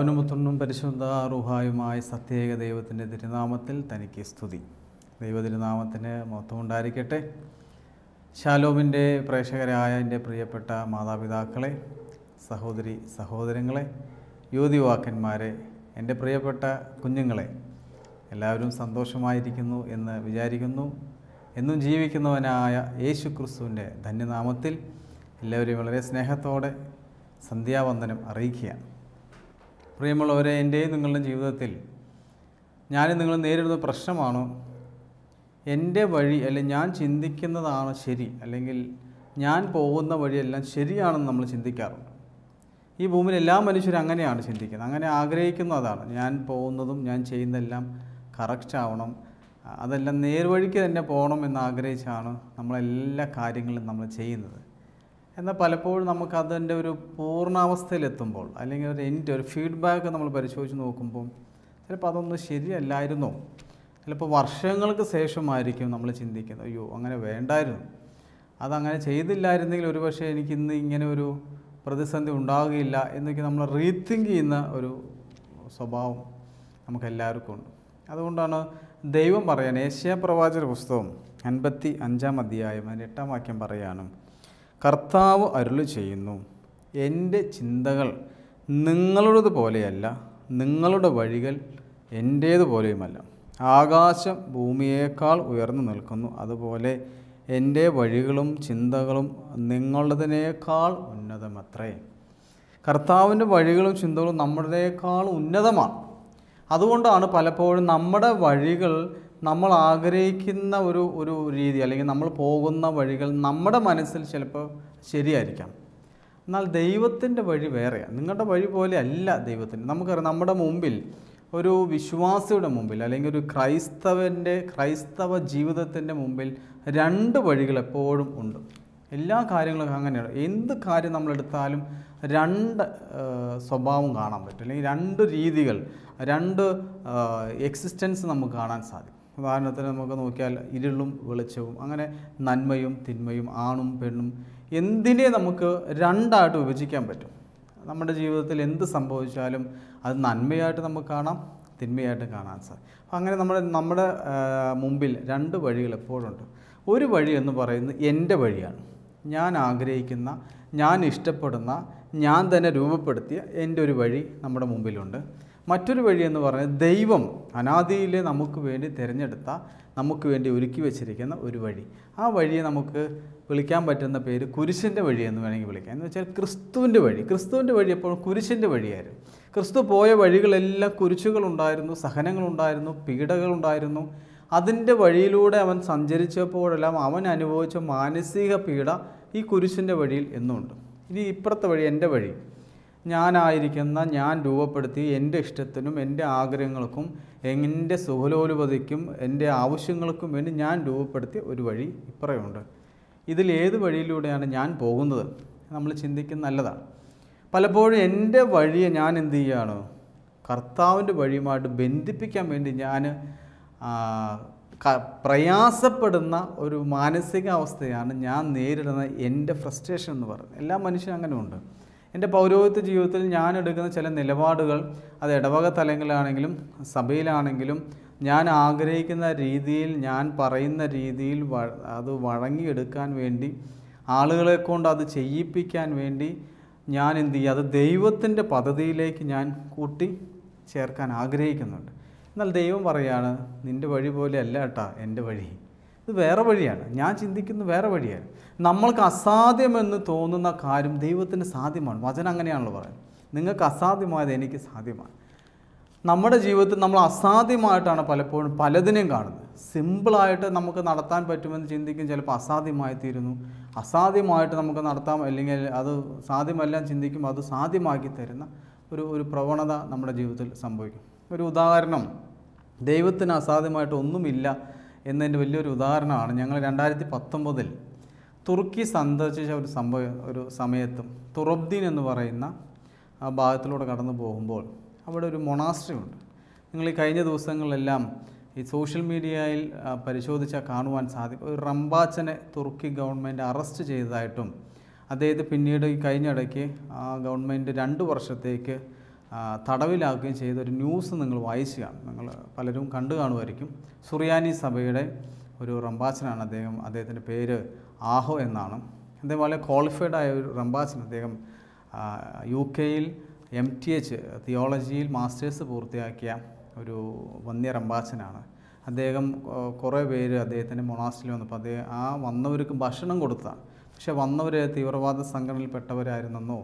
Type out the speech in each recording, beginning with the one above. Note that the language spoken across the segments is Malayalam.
പിതാവിനും പുത്രനും പരിശുദ്ധ റുഹായുമായ സത്യേക ദൈവത്തിൻ്റെ തിരുനാമത്തിൽ തനിക്ക് സ്തുതി ദൈവ തിരുനാമത്തിന് മൊത്തമുണ്ടായിരിക്കട്ടെ ഷാലോമിൻ്റെ പ്രേക്ഷകരായ എൻ്റെ പ്രിയപ്പെട്ട മാതാപിതാക്കളെ സഹോദരി സഹോദരങ്ങളെ യുവതിവാക്കന്മാരെ എൻ്റെ പ്രിയപ്പെട്ട കുഞ്ഞുങ്ങളെ എല്ലാവരും സന്തോഷമായിരിക്കുന്നു എന്ന് വിചാരിക്കുന്നു എന്നും ജീവിക്കുന്നവനായ യേശു ക്രിസ്തുവിൻ്റെ ധന്യനാമത്തിൽ എല്ലാവരെയും വളരെ സ്നേഹത്തോടെ സന്ധ്യാവന്ദനം അറിയിക്കുകയാണ് പ്രിയമുള്ളവരെ എൻ്റെയും നിങ്ങളുടെ ജീവിതത്തിൽ ഞാൻ നിങ്ങൾ നേരിടുന്ന പ്രശ്നമാണോ എൻ്റെ വഴി അല്ലെങ്കിൽ ഞാൻ ചിന്തിക്കുന്നതാണ് ശരി അല്ലെങ്കിൽ ഞാൻ പോകുന്ന വഴിയെല്ലാം ശരിയാണെന്ന് നമ്മൾ ചിന്തിക്കാറുണ്ട് ഈ ഭൂമിയിൽ എല്ലാ മനുഷ്യരും അങ്ങനെയാണ് ചിന്തിക്കുന്നത് അങ്ങനെ ആഗ്രഹിക്കുന്ന അതാണ് ഞാൻ പോകുന്നതും ഞാൻ ചെയ്യുന്നതെല്ലാം കറക്റ്റ് ആവണം അതെല്ലാം നേർവഴിക്ക് തന്നെ പോകണം എന്ന് ആഗ്രഹിച്ചാണ് നമ്മളെല്ലാ കാര്യങ്ങളും നമ്മൾ ചെയ്യുന്നത് എന്നാൽ പലപ്പോഴും നമുക്ക് അതിൻ്റെ ഒരു പൂർണ്ണാവസ്ഥയിലെത്തുമ്പോൾ അല്ലെങ്കിൽ ഒരു എൻഡ് ഒരു ഫീഡ്ബാക്ക് നമ്മൾ പരിശോധിച്ച് നോക്കുമ്പോൾ ചിലപ്പോൾ അതൊന്നും ശരിയല്ലായിരുന്നു ചിലപ്പോൾ വർഷങ്ങൾക്ക് ശേഷമായിരിക്കും നമ്മൾ ചിന്തിക്കുന്നത് അയ്യോ അങ്ങനെ വേണ്ടായിരുന്നു അതങ്ങനെ ചെയ്തില്ലായിരുന്നെങ്കിൽ ഒരുപക്ഷെ എനിക്ക് ഇന്ന് ഇങ്ങനെ ഒരു പ്രതിസന്ധി ഉണ്ടാവുകയില്ല എന്നൊക്കെ നമ്മൾ റീത്തിങ്ക് ചെയ്യുന്ന ഒരു സ്വഭാവം നമുക്കെല്ലാവർക്കും ഉണ്ട് അതുകൊണ്ടാണ് ദൈവം പറയാൻ ഏഷ്യ പ്രവാചക പുസ്തകം അൻപത്തി അഞ്ചാം അധ്യായം അതിൻ്റെ എട്ടാം വാക്യം പറയാനും കർത്താവ് അരുളി ചെയ്യുന്നു എൻ്റെ ചിന്തകൾ നിങ്ങളുടേത് പോലെയല്ല നിങ്ങളുടെ വഴികൾ എൻ്റേതു പോലെയുമല്ല ആകാശം ഭൂമിയേക്കാൾ ഉയർന്നു നിൽക്കുന്നു അതുപോലെ എൻ്റെ വഴികളും ചിന്തകളും നിങ്ങളുടേതിനേക്കാൾ ഉന്നതമത്രേ കർത്താവിൻ്റെ വഴികളും ചിന്തകളും നമ്മുടേക്കാൾ ഉന്നതമാണ് അതുകൊണ്ടാണ് പലപ്പോഴും നമ്മുടെ വഴികൾ നമ്മൾ ആഗ്രഹിക്കുന്ന ഒരു ഒരു രീതി അല്ലെങ്കിൽ നമ്മൾ പോകുന്ന വഴികൾ നമ്മുടെ മനസ്സിൽ ചിലപ്പോൾ ശരിയായിരിക്കാം എന്നാൽ ദൈവത്തിൻ്റെ വഴി വേറെയാണ് നിങ്ങളുടെ വഴി പോലെ അല്ല ദൈവത്തിൻ്റെ നമുക്കറിയാം നമ്മുടെ മുമ്പിൽ ഒരു വിശ്വാസിയുടെ മുമ്പിൽ അല്ലെങ്കിൽ ഒരു ക്രൈസ്തവൻ്റെ ക്രൈസ്തവ ജീവിതത്തിൻ്റെ മുമ്പിൽ രണ്ട് വഴികൾ എപ്പോഴും ഉണ്ട് എല്ലാ കാര്യങ്ങളും അങ്ങനെയാണ് എന്ത് കാര്യം നമ്മളെടുത്താലും രണ്ട് സ്വഭാവം കാണാൻ പറ്റും അല്ലെങ്കിൽ രണ്ട് രീതികൾ രണ്ട് എക്സിസ്റ്റൻസ് നമുക്ക് കാണാൻ സാധിക്കും ഉദാഹരണത്തിന് നമുക്ക് നോക്കിയാൽ ഇരുളും വെളിച്ചവും അങ്ങനെ നന്മയും തിന്മയും ആണും പെണ്ണും എന്തിനെ നമുക്ക് രണ്ടായിട്ട് വിഭജിക്കാൻ പറ്റും നമ്മുടെ ജീവിതത്തിൽ എന്ത് സംഭവിച്ചാലും അത് നന്മയായിട്ട് നമുക്ക് കാണാം തിന്മയായിട്ട് കാണാൻ സാധിക്കും അങ്ങനെ നമ്മുടെ നമ്മുടെ മുമ്പിൽ രണ്ട് വഴികൾ എപ്പോഴുണ്ട് ഒരു വഴി എന്ന് പറയുന്നത് എൻ്റെ വഴിയാണ് ഞാൻ ആഗ്രഹിക്കുന്ന ഞാൻ ഇഷ്ടപ്പെടുന്ന ഞാൻ തന്നെ രൂപപ്പെടുത്തിയ എൻ്റെ ഒരു വഴി നമ്മുടെ മുമ്പിലുണ്ട് മറ്റൊരു വഴി എന്ന് പറഞ്ഞാൽ ദൈവം അനാദിയിലെ നമുക്ക് വേണ്ടി തിരഞ്ഞെടുത്ത നമുക്ക് വേണ്ടി ഒരുക്കി വെച്ചിരിക്കുന്ന ഒരു വഴി ആ വഴിയെ നമുക്ക് വിളിക്കാൻ പറ്റുന്ന പേര് കുരിശിൻ്റെ വഴി എന്ന് വേണമെങ്കിൽ വിളിക്കാം എന്ന് വെച്ചാൽ ക്രിസ്തുവിൻ്റെ വഴി ക്രിസ്തുവിൻ്റെ വഴി എപ്പോഴും കുരിശിൻ്റെ വഴിയായിരുന്നു ക്രിസ്തു പോയ വഴികളെല്ലാം കുരിശുകളുണ്ടായിരുന്നു സഹനങ്ങളുണ്ടായിരുന്നു പീഡകളുണ്ടായിരുന്നു അതിൻ്റെ വഴിയിലൂടെ അവൻ സഞ്ചരിച്ചപ്പോഴെല്ലാം അവൻ അനുഭവിച്ച മാനസിക പീഡ ഈ കുരിശിൻ്റെ വഴിയിൽ എന്നുണ്ട് ഇനി ഇപ്പുറത്തെ വഴി എൻ്റെ വഴി ഞാനായിരിക്കുന്ന ഞാൻ രൂപപ്പെടുത്തി എൻ്റെ ഇഷ്ടത്തിനും എൻ്റെ ആഗ്രഹങ്ങൾക്കും എൻ്റെ സുഖലോലുപതിക്കും എൻ്റെ ആവശ്യങ്ങൾക്കും വേണ്ടി ഞാൻ രൂപപ്പെടുത്തിയ ഒരു വഴി ഇപ്പറയുണ്ട് ഇതിൽ ഏത് വഴിയിലൂടെയാണ് ഞാൻ പോകുന്നത് നമ്മൾ ചിന്തിക്കുന്ന നല്ലതാണ് പലപ്പോഴും എൻ്റെ വഴിയെ ഞാൻ എന്ത് ചെയ്യുകയാണ് കർത്താവിൻ്റെ വഴിയുമായിട്ട് ബന്ധിപ്പിക്കാൻ വേണ്ടി ഞാൻ പ്രയാസപ്പെടുന്ന ഒരു മാനസികാവസ്ഥയാണ് ഞാൻ നേരിടുന്ന എൻ്റെ ഫ്രസ്ട്രേഷൻ എന്ന് പറയുന്നത് എല്ലാ മനുഷ്യനും അങ്ങനെയുണ്ട് എൻ്റെ പൗരോഹിത്യ ജീവിതത്തിൽ ഞാൻ എടുക്കുന്ന ചില നിലപാടുകൾ അത് ഇടവക തലങ്ങളിലാണെങ്കിലും സഭയിലാണെങ്കിലും ഞാൻ ആഗ്രഹിക്കുന്ന രീതിയിൽ ഞാൻ പറയുന്ന രീതിയിൽ അത് വഴങ്ങിയെടുക്കാൻ വേണ്ടി ആളുകളെ കൊണ്ട് അത് ചെയ്യിപ്പിക്കാൻ വേണ്ടി ഞാൻ എന്തു ചെയ്യുക അത് ദൈവത്തിൻ്റെ പദ്ധതിയിലേക്ക് ഞാൻ കൂട്ടി ചേർക്കാൻ ആഗ്രഹിക്കുന്നുണ്ട് എന്നാൽ ദൈവം പറയുകയാണ് നിൻ്റെ വഴി പോലെ അല്ല കേട്ടാ എൻ്റെ വഴി ഇത് വേറെ വഴിയാണ് ഞാൻ ചിന്തിക്കുന്നത് വേറെ വഴിയാണ് നമ്മൾക്ക് അസാധ്യമെന്ന് തോന്നുന്ന കാര്യം ദൈവത്തിന് സാധ്യമാണ് വചനം അങ്ങനെയാണല്ലോ പറയുന്നത് നിങ്ങൾക്ക് അസാധ്യമായത് എനിക്ക് സാധ്യമാണ് നമ്മുടെ ജീവിതത്തിൽ നമ്മൾ അസാധ്യമായിട്ടാണ് പലപ്പോഴും പലതിനെയും കാണുന്നത് സിമ്പിളായിട്ട് നമുക്ക് നടത്താൻ പറ്റുമെന്ന് ചിന്തിക്കും ചിലപ്പോൾ അസാധ്യമായി തീരുന്നു അസാധ്യമായിട്ട് നമുക്ക് നടത്താം അല്ലെങ്കിൽ അത് സാധ്യമല്ല ചിന്തിക്കും അത് സാധ്യമാക്കി തരുന്ന ഒരു ഒരു പ്രവണത നമ്മുടെ ജീവിതത്തിൽ സംഭവിക്കും ഒരു ഉദാഹരണം ദൈവത്തിന് അസാധ്യമായിട്ട് ഒന്നുമില്ല എന്നതിൻ്റെ വലിയൊരു ഉദാഹരണമാണ് ഞങ്ങൾ രണ്ടായിരത്തി പത്തൊമ്പതിൽ തുർക്കി സന്ദർശിച്ച ഒരു സംഭവം ഒരു സമയത്തും തുറബ്ദീൻ എന്ന് പറയുന്ന ആ ഭാഗത്തിലൂടെ കടന്നു പോകുമ്പോൾ അവിടെ ഒരു മൊണാസ്ട്രി ഉണ്ട് നിങ്ങൾ ഈ കഴിഞ്ഞ ദിവസങ്ങളിലെല്ലാം ഈ സോഷ്യൽ മീഡിയയിൽ പരിശോധിച്ചാൽ കാണുവാൻ സാധിക്കും ഒരു റംബാച്ചനെ തുർക്കി ഗവൺമെൻറ് അറസ്റ്റ് ചെയ്തതായിട്ടും അദ്ദേഹത്തെ പിന്നീട് ഈ കഴിഞ്ഞിടയ്ക്ക് ആ ഗവൺമെൻറ് രണ്ട് വർഷത്തേക്ക് തടവിലാക്കുകയും ചെയ്ത ഒരു ന്യൂസ് നിങ്ങൾ വായിച്ചു കാണും നിങ്ങൾ പലരും കണ്ടു കാണുമായിരിക്കും സുറിയാനി സഭയുടെ ഒരു റംബാസിനാണ് അദ്ദേഹം അദ്ദേഹത്തിൻ്റെ പേര് ആഹോ എന്നാണ് അദ്ദേഹം വളരെ ക്വാളിഫൈഡ് ആയ ഒരു റംബാസിൻ അദ്ദേഹം യു കെയിൽ എം ടി എച്ച് തിയോളജിയിൽ മാസ്റ്റേഴ്സ് പൂർത്തിയാക്കിയ ഒരു വന്യ റംബാസിനാണ് അദ്ദേഹം കുറേ പേര് അദ്ദേഹത്തിൻ്റെ മൊണാസ്റ്റിൽ വന്നപ്പോൾ അദ്ദേഹം ആ വന്നവർക്ക് ഭക്ഷണം കൊടുത്താണ് പക്ഷേ വന്നവർ തീവ്രവാദ സംഘടനയിൽപ്പെട്ടവരായിരുന്നെന്നോ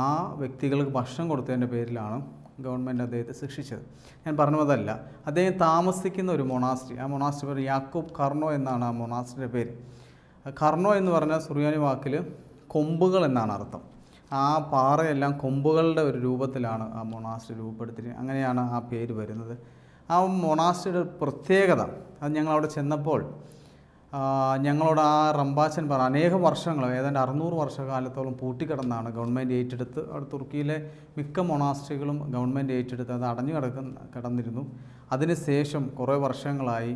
ആ വ്യക്തികൾക്ക് ഭക്ഷണം കൊടുത്തതിൻ്റെ പേരിലാണ് ഗവൺമെൻറ് അദ്ദേഹത്തെ ശിക്ഷിച്ചത് ഞാൻ പറഞ്ഞതല്ല അദ്ദേഹം താമസിക്കുന്ന ഒരു മൊണാസ്ട്രി ആ മൊണാസ്ട്രി പേര് യാക്കൂബ് കർണോ എന്നാണ് ആ മൊണാസ്ട്രിയുടെ പേര് കർണോ എന്ന് പറഞ്ഞാൽ സുറിയാനി വാക്കിൽ കൊമ്പുകൾ എന്നാണ് അർത്ഥം ആ പാറയെല്ലാം കൊമ്പുകളുടെ ഒരു രൂപത്തിലാണ് ആ മൊണാസ്ട്രി രൂപപ്പെടുത്തി അങ്ങനെയാണ് ആ പേര് വരുന്നത് ആ മൊണാസ്ട്രിയുടെ പ്രത്യേകത അത് ഞങ്ങൾ അവിടെ ചെന്നപ്പോൾ ഞങ്ങളോട് ആ റംബാച്ചൻ പറ അനേകം വർഷങ്ങൾ ഏതാണ്ട് അറുന്നൂറ് വർഷകാലത്തോളം പൂട്ടിക്കിടന്നാണ് ഗവൺമെൻറ് ഏറ്റെടുത്ത് തുർക്കിയിലെ മിക്ക മൊണാസ്ട്രികളും ഗവൺമെൻറ് ഏറ്റെടുത്ത് അത് അടഞ്ഞു കിടക്കുന്ന കിടന്നിരുന്നു അതിനുശേഷം കുറേ വർഷങ്ങളായി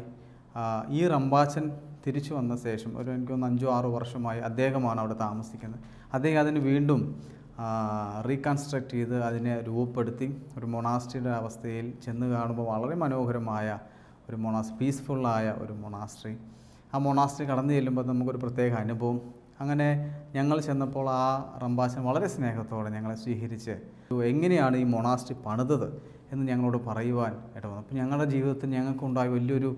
ഈ റംബാച്ചൻ തിരിച്ചു വന്ന ശേഷം ഒരു എനിക്കൊന്ന് അഞ്ചോ ആറോ വർഷമായി അദ്ദേഹമാണ് അവിടെ താമസിക്കുന്നത് അദ്ദേഹം അതിന് വീണ്ടും റീകൺസ്ട്രക്റ്റ് ചെയ്ത് അതിനെ രൂപപ്പെടുത്തി ഒരു മൊണാസ്ട്രിയുടെ അവസ്ഥയിൽ ചെന്ന് കാണുമ്പോൾ വളരെ മനോഹരമായ ഒരു മൊണാസ് പീസ്ഫുള്ളായ ഒരു മൊണാസ്ട്രി ആ മൊണാസ്ട്രി കടന്നു ചെല്ലുമ്പോൾ നമുക്കൊരു പ്രത്യേക അനുഭവം അങ്ങനെ ഞങ്ങൾ ചെന്നപ്പോൾ ആ റംബാശൻ വളരെ സ്നേഹത്തോടെ ഞങ്ങളെ സ്വീകരിച്ച് എങ്ങനെയാണ് ഈ മൊണാസ്ട്രി പണിതത് എന്ന് ഞങ്ങളോട് പറയുവാൻ ഇട വന്നു അപ്പോൾ ഞങ്ങളുടെ ജീവിതത്തിൽ ഞങ്ങൾക്കുണ്ടായ വലിയൊരു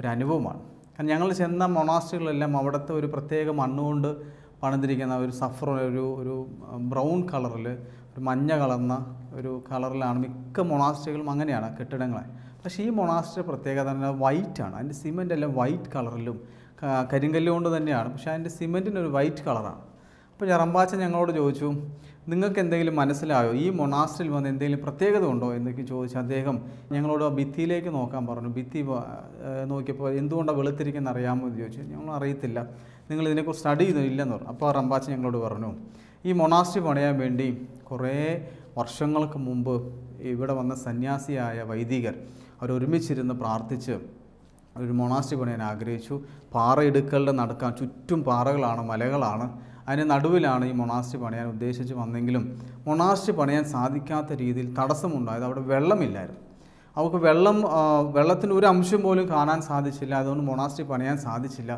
ഒരു അനുഭവമാണ് കാരണം ഞങ്ങൾ ചെന്ന മൊണാസ്ട്രികളെല്ലാം അവിടുത്തെ ഒരു പ്രത്യേക മണ്ണുകൊണ്ട് പണിതിരിക്കുന്ന ഒരു സഫർ ഒരു ഒരു ബ്രൗൺ കളറിൽ ഒരു മഞ്ഞ കളർന്ന ഒരു കളറിലാണ് മിക്ക മൊണാസ്ട്രികളും അങ്ങനെയാണ് കെട്ടിടങ്ങളെ പക്ഷേ ഈ മൊണാസ്ട്രി പ്രത്യേകത വൈറ്റ് ആണ് അതിൻ്റെ സിമെൻ്റ് എല്ലാം വൈറ്റ് കളറിലും കരിങ്കല്ല് കൊണ്ട് തന്നെയാണ് പക്ഷേ അതിൻ്റെ സിമെൻറ്റിന് ഒരു വൈറ്റ് കളറാണ് അപ്പോൾ ജറമ്പാച്ച ഞങ്ങളോട് ചോദിച്ചു നിങ്ങൾക്ക് എന്തെങ്കിലും മനസ്സിലായോ ഈ മൊണാസ്റ്റിൽ വന്ന് എന്തെങ്കിലും പ്രത്യേകത ഉണ്ടോ എന്നൊക്കെ ചോദിച്ചു അദ്ദേഹം ഞങ്ങളോട് ആ ഭിത്തിയിലേക്ക് നോക്കാൻ പറഞ്ഞു ഭിത്തി നോക്കിയപ്പോൾ എന്തുകൊണ്ടാണ് വെളുത്തിരിക്കുന്ന അറിയാമോ എന്ന് ചോദിച്ചു ഞങ്ങൾ അറിയത്തില്ല നിങ്ങൾ ഇതിനെക്കുറിച്ച് സ്റ്റഡി ഇല്ലെന്ന് പറഞ്ഞു അപ്പോൾ റമ്പാച്ച ഞങ്ങളോട് പറഞ്ഞു ഈ മൊണാസ്റ്റി പണിയാൻ വേണ്ടി കുറേ വർഷങ്ങൾക്ക് മുമ്പ് ഇവിടെ വന്ന സന്യാസിയായ വൈദികർ അവരൊരുമിച്ചിരുന്ന് പ്രാർത്ഥിച്ച് ഒരു മൊണാസ്റ്റി പണിയാൻ ആഗ്രഹിച്ചു പാറ പാറയിടുക്കളുടെ നടക്കാൻ ചുറ്റും പാറകളാണ് മലകളാണ് അതിൻ്റെ നടുവിലാണ് ഈ മൊണാസ്റ്റി പണിയാൻ ഉദ്ദേശിച്ച് വന്നെങ്കിലും മൊണാസ്റ്റി പണിയാൻ സാധിക്കാത്ത രീതിയിൽ തടസ്സമുണ്ടായത് അവിടെ വെള്ളമില്ലായിരുന്നു അവർക്ക് വെള്ളം വെള്ളത്തിൻ്റെ ഒരു അംശം പോലും കാണാൻ സാധിച്ചില്ല അതുകൊണ്ട് മൊണാസ്റ്റി പണിയാൻ സാധിച്ചില്ല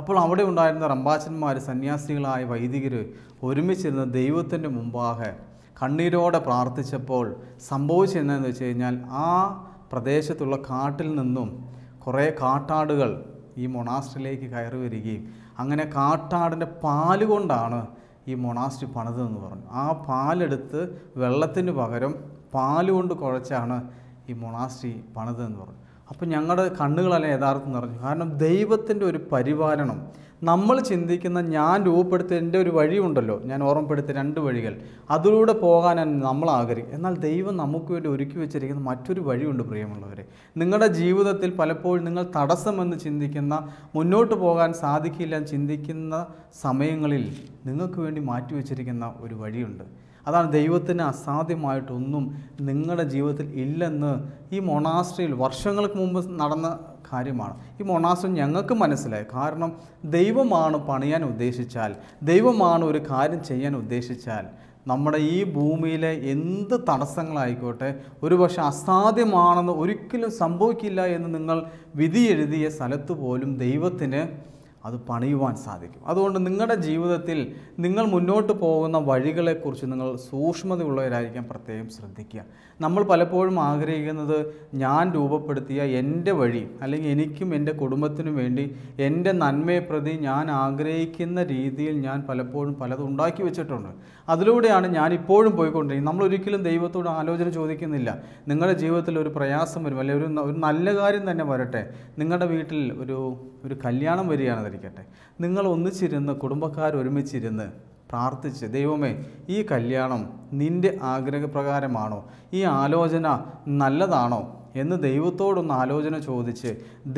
അപ്പോൾ അവിടെ ഉണ്ടായിരുന്ന റമ്പാച്ചന്മാർ സന്യാസികളായ വൈദികർ ഒരുമിച്ചിരുന്ന ദൈവത്തിൻ്റെ മുമ്പാകെ കണ്ണീരോടെ പ്രാർത്ഥിച്ചപ്പോൾ സംഭവിച്ചെന്നു വെച്ച് കഴിഞ്ഞാൽ ആ പ്രദേശത്തുള്ള കാട്ടിൽ നിന്നും കുറേ കാട്ടാടുകൾ ഈ മൊണാസ്റ്റിലേക്ക് കയറി വരികയും അങ്ങനെ കാട്ടാടിൻ്റെ പാല് കൊണ്ടാണ് ഈ മൊണാസ്റ്റ് പണിതെന്ന് പറഞ്ഞു ആ പാലെടുത്ത് വെള്ളത്തിന് പകരം പാല് കൊണ്ട് കുഴച്ചാണ് ഈ മൊണാസ്റ്റി പണിതെന്ന് പറഞ്ഞു അപ്പോൾ ഞങ്ങളുടെ കണ്ണുകളെല്ലാം യഥാർത്ഥം നിറഞ്ഞു കാരണം ദൈവത്തിൻ്റെ ഒരു പരിപാലനം നമ്മൾ ചിന്തിക്കുന്ന ഞാൻ രൂപപ്പെടുത്തിയ എൻ്റെ ഒരു വഴിയുണ്ടല്ലോ ഞാൻ ഓർമ്മപ്പെടുത്തിയ രണ്ട് വഴികൾ അതിലൂടെ പോകാനാണ് നമ്മൾ ആഗ്രഹിക്കും എന്നാൽ ദൈവം നമുക്ക് വേണ്ടി ഒരുക്കി വെച്ചിരിക്കുന്ന മറ്റൊരു വഴിയുണ്ട് പ്രിയമുള്ളവരെ നിങ്ങളുടെ ജീവിതത്തിൽ പലപ്പോഴും നിങ്ങൾ തടസ്സമെന്ന് ചിന്തിക്കുന്ന മുന്നോട്ട് പോകാൻ സാധിക്കില്ല എന്ന് ചിന്തിക്കുന്ന സമയങ്ങളിൽ നിങ്ങൾക്ക് വേണ്ടി മാറ്റി വെച്ചിരിക്കുന്ന ഒരു വഴിയുണ്ട് അതാണ് ദൈവത്തിന് അസാധ്യമായിട്ടൊന്നും നിങ്ങളുടെ ജീവിതത്തിൽ ഇല്ലെന്ന് ഈ മൊണാസ്ട്രിയിൽ വർഷങ്ങൾക്ക് മുമ്പ് നടന്ന കാര്യമാണ് ഈ മൊണാസം ഞങ്ങൾക്ക് മനസ്സിലായി കാരണം ദൈവമാണ് പണിയാൻ ഉദ്ദേശിച്ചാൽ ദൈവമാണ് ഒരു കാര്യം ചെയ്യാൻ ഉദ്ദേശിച്ചാൽ നമ്മുടെ ഈ ഭൂമിയിലെ എന്ത് തടസ്സങ്ങളായിക്കോട്ടെ ഒരുപക്ഷെ അസാധ്യമാണെന്ന് ഒരിക്കലും സംഭവിക്കില്ല എന്ന് നിങ്ങൾ വിധി എഴുതിയ സ്ഥലത്ത് പോലും ദൈവത്തിന് അത് പണിയുവാൻ സാധിക്കും അതുകൊണ്ട് നിങ്ങളുടെ ജീവിതത്തിൽ നിങ്ങൾ മുന്നോട്ട് പോകുന്ന വഴികളെക്കുറിച്ച് നിങ്ങൾ സൂക്ഷ്മതയുള്ളവരായിരിക്കാൻ പ്രത്യേകം ശ്രദ്ധിക്കുക നമ്മൾ പലപ്പോഴും ആഗ്രഹിക്കുന്നത് ഞാൻ രൂപപ്പെടുത്തിയ എൻ്റെ വഴി അല്ലെങ്കിൽ എനിക്കും എൻ്റെ കുടുംബത്തിനും വേണ്ടി എൻ്റെ നന്മയെ പ്രതി ഞാൻ ആഗ്രഹിക്കുന്ന രീതിയിൽ ഞാൻ പലപ്പോഴും പലതും ഉണ്ടാക്കി വെച്ചിട്ടുണ്ട് അതിലൂടെയാണ് ഞാൻ ഇപ്പോഴും പോയിക്കൊണ്ടിരിക്കുന്നത് നമ്മൾ ഒരിക്കലും ദൈവത്തോട് ആലോചന ചോദിക്കുന്നില്ല നിങ്ങളുടെ ജീവിതത്തിൽ ഒരു പ്രയാസം വരും അല്ലെങ്കിൽ ഒരു നല്ല കാര്യം തന്നെ വരട്ടെ നിങ്ങളുടെ വീട്ടിൽ ഒരു ഒരു കല്യാണം വരികയാണെന്നിരിക്കട്ടെ നിങ്ങൾ ഒന്നിച്ചിരുന്ന് കുടുംബക്കാർ ഒരുമിച്ചിരുന്ന് പ്രാർത്ഥിച്ച് ദൈവമേ ഈ കല്യാണം നിൻ്റെ ആഗ്രഹപ്രകാരമാണോ ഈ ആലോചന നല്ലതാണോ എന്ന് ദൈവത്തോടൊന്ന് ആലോചന ചോദിച്ച്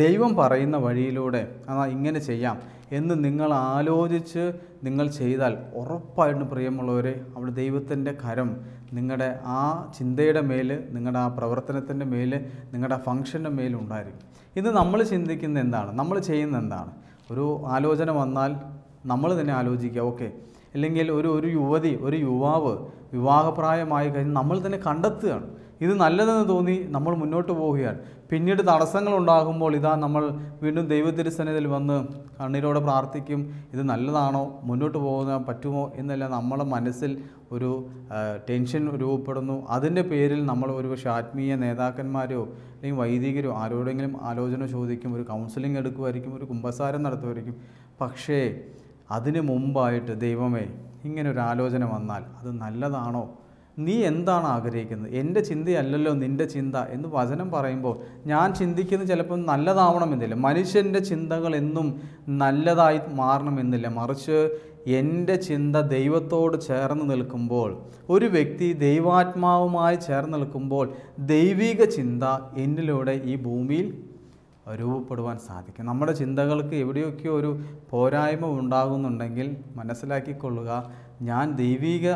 ദൈവം പറയുന്ന വഴിയിലൂടെ അതാ ഇങ്ങനെ ചെയ്യാം എന്ന് നിങ്ങൾ ആലോചിച്ച് നിങ്ങൾ ചെയ്താൽ ഉറപ്പായിട്ടും പ്രിയമുള്ളവരെ അവിടെ ദൈവത്തിൻ്റെ കരം നിങ്ങളുടെ ആ ചിന്തയുടെ മേൽ നിങ്ങളുടെ ആ പ്രവർത്തനത്തിൻ്റെ മേൽ നിങ്ങളുടെ ഫംഗ്ഷൻ്റെ മേൽ ഉണ്ടായിരിക്കും ഇന്ന് നമ്മൾ ചിന്തിക്കുന്ന എന്താണ് നമ്മൾ ചെയ്യുന്ന എന്താണ് ഒരു ആലോചന വന്നാൽ നമ്മൾ തന്നെ ആലോചിക്കുക ഓക്കെ അല്ലെങ്കിൽ ഒരു ഒരു യുവതി ഒരു യുവാവ് വിവാഹപ്രായമായി കഴിഞ്ഞ് നമ്മൾ തന്നെ കണ്ടെത്തുകയാണ് ഇത് നല്ലതെന്ന് തോന്നി നമ്മൾ മുന്നോട്ട് പോവുകയാണ് പിന്നീട് തടസ്സങ്ങൾ ഉണ്ടാകുമ്പോൾ ഇതാ നമ്മൾ വീണ്ടും ദൈവതിരുസന്നിധിയിൽ വന്ന് കണ്ണീരോടെ പ്രാർത്ഥിക്കും ഇത് നല്ലതാണോ മുന്നോട്ട് പോകാൻ പറ്റുമോ എന്നെല്ലാം നമ്മളെ മനസ്സിൽ ഒരു ടെൻഷൻ രൂപപ്പെടുന്നു അതിൻ്റെ പേരിൽ നമ്മൾ ഒരുപക്ഷെ ആത്മീയ നേതാക്കന്മാരോ അല്ലെങ്കിൽ വൈദികരോ ആരോടെങ്കിലും ആലോചന ചോദിക്കും ഒരു കൗൺസിലിംഗ് എടുക്കുമായിരിക്കും ഒരു കുമ്പസാരം നടത്തുമായിരിക്കും പക്ഷേ അതിന് മുമ്പായിട്ട് ദൈവമേ ഇങ്ങനെ ഒരു ആലോചന വന്നാൽ അത് നല്ലതാണോ നീ എന്താണ് ആഗ്രഹിക്കുന്നത് എൻ്റെ ചിന്തയല്ലല്ലോ നിൻ്റെ ചിന്ത എന്ന് വചനം പറയുമ്പോൾ ഞാൻ ചിന്തിക്കുന്നത് ചിലപ്പം നല്ലതാവണമെന്നില്ല മനുഷ്യൻ്റെ ചിന്തകൾ എന്നും നല്ലതായി മാറണമെന്നില്ല മറിച്ച് എൻ്റെ ചിന്ത ദൈവത്തോട് ചേർന്ന് നിൽക്കുമ്പോൾ ഒരു വ്യക്തി ദൈവാത്മാവുമായി ചേർന്ന് നിൽക്കുമ്പോൾ ദൈവിക ചിന്ത എന്നിലൂടെ ഈ ഭൂമിയിൽ രൂപപ്പെടുവാൻ സാധിക്കും നമ്മുടെ ചിന്തകൾക്ക് എവിടെയൊക്കെയോ ഒരു പോരായ്മ ഉണ്ടാകുന്നുണ്ടെങ്കിൽ മനസ്സിലാക്കിക്കൊള്ളുക ഞാൻ ദൈവിക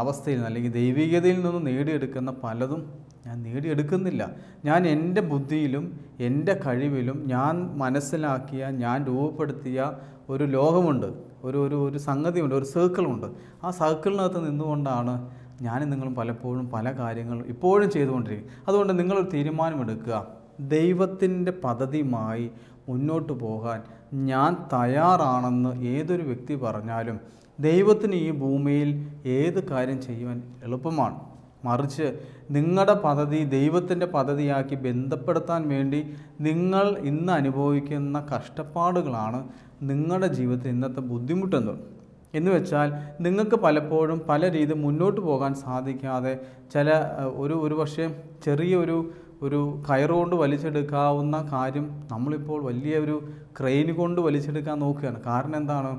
അവസ്ഥയിൽ നിന്ന് അല്ലെങ്കിൽ ദൈവികതയിൽ നിന്ന് നേടിയെടുക്കുന്ന പലതും ഞാൻ നേടിയെടുക്കുന്നില്ല ഞാൻ എൻ്റെ ബുദ്ധിയിലും എൻ്റെ കഴിവിലും ഞാൻ മനസ്സിലാക്കിയ ഞാൻ രൂപപ്പെടുത്തിയ ഒരു ലോകമുണ്ട് ഒരു ഒരു ഒരു സംഗതിയുണ്ട് ഒരു സർക്കിളുണ്ട് ആ സർക്കിളിനകത്ത് നിന്നുകൊണ്ടാണ് ഞാനും നിങ്ങളും പലപ്പോഴും പല കാര്യങ്ങളും ഇപ്പോഴും ചെയ്തുകൊണ്ടിരിക്കും അതുകൊണ്ട് നിങ്ങളൊരു തീരുമാനമെടുക്കുക ദൈവത്തിൻ്റെ പദ്ധതിയുമായി മുന്നോട്ട് പോകാൻ ഞാൻ തയ്യാറാണെന്ന് ഏതൊരു വ്യക്തി പറഞ്ഞാലും ദൈവത്തിന് ഈ ഭൂമിയിൽ ഏത് കാര്യം ചെയ്യുവാൻ എളുപ്പമാണ് മറിച്ച് നിങ്ങളുടെ പദ്ധതി ദൈവത്തിൻ്റെ പദ്ധതിയാക്കി ബന്ധപ്പെടുത്താൻ വേണ്ടി നിങ്ങൾ ഇന്ന് അനുഭവിക്കുന്ന കഷ്ടപ്പാടുകളാണ് നിങ്ങളുടെ ജീവിതത്തിൽ ഇന്നത്തെ ബുദ്ധിമുട്ടെന്ന് എന്ന് വെച്ചാൽ നിങ്ങൾക്ക് പലപ്പോഴും പല രീതി മുന്നോട്ട് പോകാൻ സാധിക്കാതെ ചില ഒരു ഒരു പക്ഷേ ചെറിയൊരു ഒരു കയറുകൊണ്ട് വലിച്ചെടുക്കാവുന്ന കാര്യം നമ്മളിപ്പോൾ വലിയ ഒരു ക്രെയിൻ കൊണ്ട് വലിച്ചെടുക്കാൻ നോക്കുകയാണ് കാരണം എന്താണ്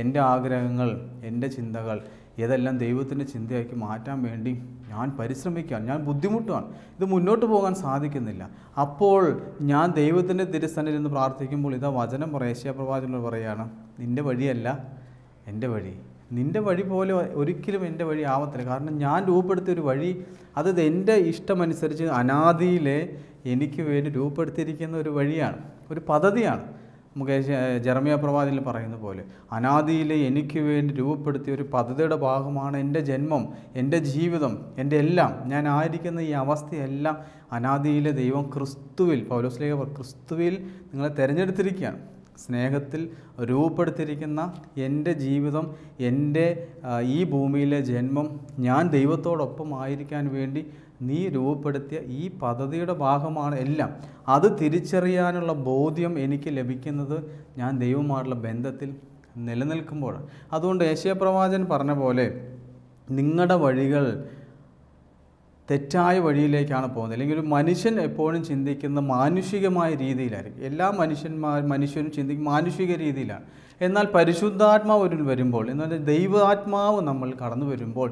എൻ്റെ ആഗ്രഹങ്ങൾ എൻ്റെ ചിന്തകൾ ഇതെല്ലാം ദൈവത്തിൻ്റെ ചിന്തയാക്കി മാറ്റാൻ വേണ്ടി ഞാൻ പരിശ്രമിക്കുകയാണ് ഞാൻ ബുദ്ധിമുട്ടുകയാണ് ഇത് മുന്നോട്ട് പോകാൻ സാധിക്കുന്നില്ല അപ്പോൾ ഞാൻ ദൈവത്തിൻ്റെ തിരുസന്നിൽ നിന്ന് പ്രാർത്ഥിക്കുമ്പോൾ ഇതാ വചനം പറയേശ്യ പ്രവാചകനോട് പറയുകയാണ് നിൻ്റെ വഴിയല്ല എൻ്റെ വഴി നിൻ്റെ വഴി പോലെ ഒരിക്കലും എൻ്റെ വഴി ആവത്തില്ല കാരണം ഞാൻ രൂപപ്പെടുത്തിയ ഒരു വഴി അത് എൻ്റെ ഇഷ്ടമനുസരിച്ച് അനാദിയിലെ എനിക്ക് വേണ്ടി രൂപപ്പെടുത്തിയിരിക്കുന്ന ഒരു വഴിയാണ് ഒരു പദ്ധതിയാണ് മുകേഷ് ജെറമിയ പ്രവാചകനിൽ പറയുന്ന പോലെ അനാദിയിലെ എനിക്ക് വേണ്ടി രൂപപ്പെടുത്തിയ ഒരു പദ്ധതിയുടെ ഭാഗമാണ് എൻ്റെ ജന്മം എൻ്റെ ജീവിതം എൻ്റെ എല്ലാം ഞാൻ ആയിരിക്കുന്ന ഈ അവസ്ഥയെല്ലാം അനാദിയിലെ ദൈവം ക്രിസ്തുവിൽ പൗലോസ്ലേഖ ക്രിസ്തുവിൽ നിങ്ങളെ തിരഞ്ഞെടുത്തിരിക്കുകയാണ് സ്നേഹത്തിൽ രൂപപ്പെടുത്തിയിരിക്കുന്ന എൻ്റെ ജീവിതം എൻ്റെ ഈ ഭൂമിയിലെ ജന്മം ഞാൻ ദൈവത്തോടൊപ്പം ആയിരിക്കാൻ വേണ്ടി നീ രൂപപ്പെടുത്തിയ ഈ പദ്ധതിയുടെ ഭാഗമാണ് എല്ലാം അത് തിരിച്ചറിയാനുള്ള ബോധ്യം എനിക്ക് ലഭിക്കുന്നത് ഞാൻ ദൈവമായിട്ടുള്ള ബന്ധത്തിൽ നിലനിൽക്കുമ്പോഴാണ് അതുകൊണ്ട് യേശയ പറഞ്ഞ പോലെ നിങ്ങളുടെ വഴികൾ തെറ്റായ വഴിയിലേക്കാണ് പോകുന്നത് അല്ലെങ്കിൽ ഒരു മനുഷ്യൻ എപ്പോഴും ചിന്തിക്കുന്ന മാനുഷികമായ രീതിയിലായിരിക്കും എല്ലാ മനുഷ്യന്മാർ മനുഷ്യനും ചിന്തിക്കും മാനുഷിക രീതിയിലാണ് എന്നാൽ പരിശുദ്ധാത്മാവ് ഒരു വരുമ്പോൾ എന്ന് പറഞ്ഞാൽ ദൈവാത്മാവ് നമ്മൾ കടന്നു വരുമ്പോൾ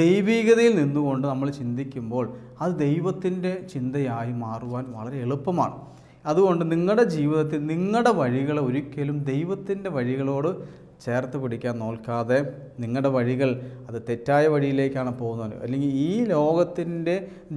ദൈവികതയിൽ നിന്നുകൊണ്ട് നമ്മൾ ചിന്തിക്കുമ്പോൾ അത് ദൈവത്തിൻ്റെ ചിന്തയായി മാറുവാൻ വളരെ എളുപ്പമാണ് അതുകൊണ്ട് നിങ്ങളുടെ ജീവിതത്തിൽ നിങ്ങളുടെ വഴികളെ ഒരിക്കലും ദൈവത്തിൻ്റെ വഴികളോട് ചേർത്ത് പിടിക്കാൻ നോക്കാതെ നിങ്ങളുടെ വഴികൾ അത് തെറ്റായ വഴിയിലേക്കാണ് പോകുന്നത് അല്ലെങ്കിൽ ഈ ലോകത്തിൻ്റെ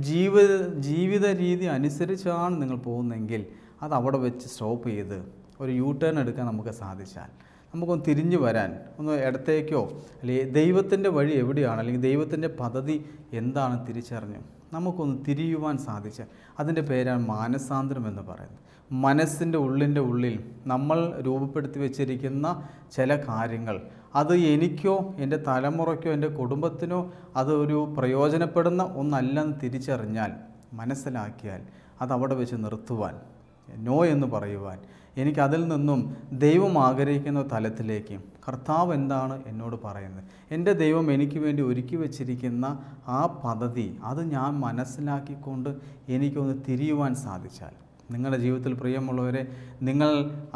ജീവിത ജീവിത രീതി അനുസരിച്ചാണ് നിങ്ങൾ പോകുന്നതെങ്കിൽ അത് അവിടെ വെച്ച് സ്റ്റോപ്പ് ചെയ്ത് ഒരു യൂ ടേൺ എടുക്കാൻ നമുക്ക് സാധിച്ചാൽ നമുക്കൊന്ന് തിരിഞ്ഞു വരാൻ ഒന്ന് ഇടത്തേക്കോ അല്ലെങ്കിൽ ദൈവത്തിൻ്റെ വഴി എവിടെയാണ് അല്ലെങ്കിൽ ദൈവത്തിൻ്റെ പദ്ധതി എന്താണ് തിരിച്ചറിഞ്ഞു നമുക്കൊന്ന് തിരിയുവാൻ സാധിച്ച അതിൻ്റെ പേരാണ് മാനസാന്തരം എന്ന് പറയുന്നത് മനസ്സിൻ്റെ ഉള്ളിൻ്റെ ഉള്ളിൽ നമ്മൾ രൂപപ്പെടുത്തി വെച്ചിരിക്കുന്ന ചില കാര്യങ്ങൾ അത് എനിക്കോ എൻ്റെ തലമുറയ്ക്കോ എൻ്റെ കുടുംബത്തിനോ അതൊരു പ്രയോജനപ്പെടുന്ന ഒന്നല്ലെന്ന് തിരിച്ചറിഞ്ഞാൽ മനസ്സിലാക്കിയാൽ അത് അവിടെ വെച്ച് നിർത്തുവാൻ നോ എന്ന് പറയുവാൻ എനിക്ക് അതിൽ നിന്നും ദൈവം ആഗ്രഹിക്കുന്ന തലത്തിലേക്ക് കർത്താവ് എന്താണ് എന്നോട് പറയുന്നത് എൻ്റെ ദൈവം എനിക്ക് വേണ്ടി ഒരുക്കി വച്ചിരിക്കുന്ന ആ പദ്ധതി അത് ഞാൻ മനസ്സിലാക്കിക്കൊണ്ട് എനിക്കൊന്ന് തിരിയുവാൻ സാധിച്ചാൽ നിങ്ങളുടെ ജീവിതത്തിൽ പ്രിയമുള്ളവരെ നിങ്ങൾ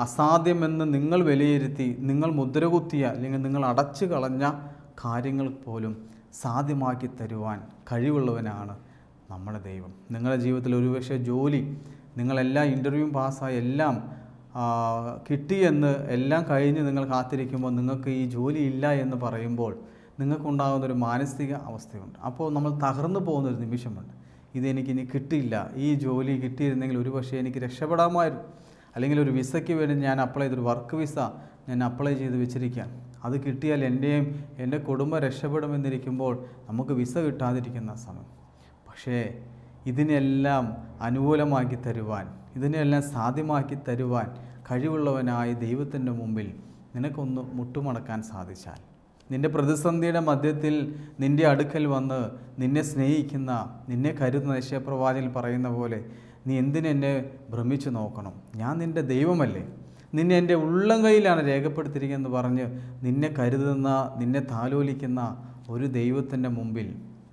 അസാധ്യമെന്ന് നിങ്ങൾ വിലയിരുത്തി നിങ്ങൾ മുദ്രകുത്തിയ അല്ലെങ്കിൽ നിങ്ങൾ അടച്ചു കളഞ്ഞ കാര്യങ്ങൾ പോലും സാധ്യമാക്കി തരുവാൻ കഴിവുള്ളവനാണ് നമ്മുടെ ദൈവം നിങ്ങളുടെ ജീവിതത്തിൽ ഒരുപക്ഷെ ജോലി നിങ്ങളെല്ലാ ഇൻ്റർവ്യൂവും പാസ്സായ എല്ലാം കിട്ടി എന്ന് എല്ലാം കഴിഞ്ഞ് നിങ്ങൾ കാത്തിരിക്കുമ്പോൾ നിങ്ങൾക്ക് ഈ ജോലി ഇല്ല എന്ന് പറയുമ്പോൾ നിങ്ങൾക്കുണ്ടാകുന്നൊരു ഒരു മാനസിക അവസ്ഥയുണ്ട് അപ്പോൾ നമ്മൾ തകർന്നു പോകുന്ന ഒരു നിമിഷമുണ്ട് ഇതെനിക്കിനി കിട്ടിയില്ല ഈ ജോലി കിട്ടിയിരുന്നെങ്കിൽ പക്ഷേ എനിക്ക് രക്ഷപ്പെടാമായിരുന്നു അല്ലെങ്കിൽ ഒരു വിസയ്ക്ക് വേണ്ടി ഞാൻ അപ്ലൈ ചെയ്തൊരു വർക്ക് വിസ ഞാൻ അപ്ലൈ ചെയ്ത് വെച്ചിരിക്കുകയാണ് അത് കിട്ടിയാൽ എൻ്റെയും എൻ്റെ കുടുംബം രക്ഷപ്പെടുമെന്നിരിക്കുമ്പോൾ നമുക്ക് വിസ കിട്ടാതിരിക്കുന്ന സമയം പക്ഷേ ഇതിനെല്ലാം അനുകൂലമാക്കി തരുവാൻ ഇതിനെല്ലാം സാധ്യമാക്കി തരുവാൻ കഴിവുള്ളവനായി ദൈവത്തിൻ്റെ മുമ്പിൽ നിനക്കൊന്ന് മുട്ടുമടക്കാൻ സാധിച്ചാൽ നിന്റെ പ്രതിസന്ധിയുടെ മധ്യത്തിൽ നിന്റെ അടുക്കൽ വന്ന് നിന്നെ സ്നേഹിക്കുന്ന നിന്നെ കരുതുന്ന യശയപ്രവാചകൻ പറയുന്ന പോലെ നീ എന്തിനെന്നെ ഭ്രമിച്ചു നോക്കണം ഞാൻ നിൻ്റെ ദൈവമല്ലേ നിന്നെ എൻ്റെ ഉള്ളം കയ്യിലാണ് രേഖപ്പെടുത്തിയിരിക്കുന്നത് പറഞ്ഞ് നിന്നെ കരുതുന്ന നിന്നെ താലോലിക്കുന്ന ഒരു ദൈവത്തിൻ്റെ മുമ്പിൽ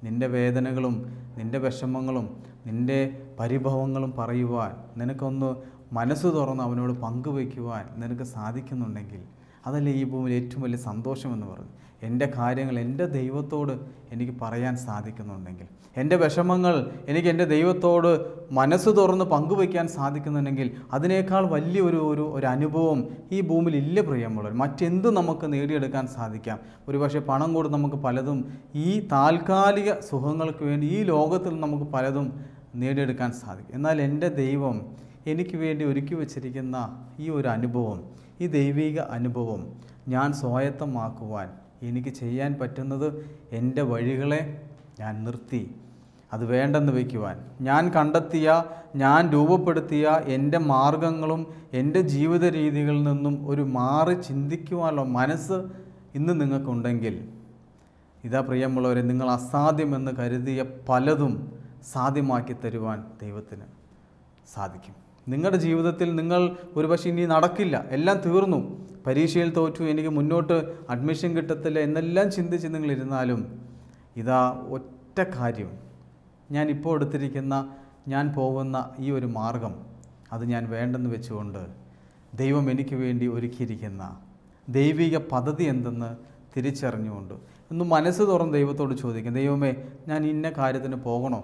നിൻ്റെ വേദനകളും നിൻ്റെ വിഷമങ്ങളും നിൻ്റെ പരിഭവങ്ങളും പറയുവാൻ നിനക്കൊന്ന് മനസ്സ് തുറന്ന് അവനോട് പങ്കുവയ്ക്കുവാൻ നിനക്ക് സാധിക്കുന്നുണ്ടെങ്കിൽ അതല്ലേ ഈ ഭൂമിയിൽ ഏറ്റവും വലിയ സന്തോഷമെന്ന് പറഞ്ഞു എൻ്റെ കാര്യങ്ങൾ എൻ്റെ ദൈവത്തോട് എനിക്ക് പറയാൻ സാധിക്കുന്നുണ്ടെങ്കിൽ എൻ്റെ വിഷമങ്ങൾ എനിക്ക് എൻ്റെ ദൈവത്തോട് മനസ്സ് തുറന്ന് പങ്കുവയ്ക്കാൻ സാധിക്കുന്നുണ്ടെങ്കിൽ അതിനേക്കാൾ വലിയൊരു ഒരു ഒരു അനുഭവം ഈ ഭൂമിയിൽ ഇല്ല പ്രിയമുള്ളവർ മറ്റെന്ത് നമുക്ക് നേടിയെടുക്കാൻ സാധിക്കാം ഒരുപക്ഷെ പണം കൊടുത്ത് നമുക്ക് പലതും ഈ താൽക്കാലിക സുഖങ്ങൾക്ക് വേണ്ടി ഈ ലോകത്തിൽ നമുക്ക് പലതും നേടിയെടുക്കാൻ സാധിക്കും എന്നാൽ എൻ്റെ ദൈവം എനിക്ക് വേണ്ടി ഒരുക്കി വച്ചിരിക്കുന്ന ഈ ഒരു അനുഭവം ഈ ദൈവിക അനുഭവം ഞാൻ സ്വായത്തമാക്കുവാൻ എനിക്ക് ചെയ്യാൻ പറ്റുന്നത് എൻ്റെ വഴികളെ ഞാൻ നിർത്തി അത് വേണ്ടെന്ന് വയ്ക്കുവാൻ ഞാൻ കണ്ടെത്തിയ ഞാൻ രൂപപ്പെടുത്തിയ എൻ്റെ മാർഗങ്ങളും എൻ്റെ ജീവിത രീതികളിൽ നിന്നും ഒരു മാറി ചിന്തിക്കുവാനുള്ള മനസ്സ് ഇന്ന് നിങ്ങൾക്കുണ്ടെങ്കിൽ ഇതാ പ്രിയമുള്ളവരെ നിങ്ങൾ അസാധ്യമെന്ന് കരുതിയ പലതും സാധ്യമാക്കി തരുവാൻ ദൈവത്തിന് സാധിക്കും നിങ്ങളുടെ ജീവിതത്തിൽ നിങ്ങൾ ഒരുപക്ഷെ ഇനി നടക്കില്ല എല്ലാം തീർന്നു പരീക്ഷയിൽ തോറ്റു എനിക്ക് മുന്നോട്ട് അഡ്മിഷൻ കിട്ടത്തില്ല എന്നെല്ലാം ചിന്തിച്ച് നിങ്ങളിരുന്നാലും ഇതാ ഒറ്റ കാര്യം ഞാൻ ഇപ്പോൾ എടുത്തിരിക്കുന്ന ഞാൻ പോകുന്ന ഈ ഒരു മാർഗം അത് ഞാൻ വേണ്ടെന്ന് വെച്ചുകൊണ്ട് ദൈവം എനിക്ക് വേണ്ടി ഒരുക്കിയിരിക്കുന്ന ദൈവിക പദ്ധതി എന്തെന്ന് തിരിച്ചറിഞ്ഞുകൊണ്ട് ഒന്ന് മനസ്സ് തുറന്ന് ദൈവത്തോട് ചോദിക്കും ദൈവമേ ഞാൻ ഇന്ന കാര്യത്തിന് പോകണോ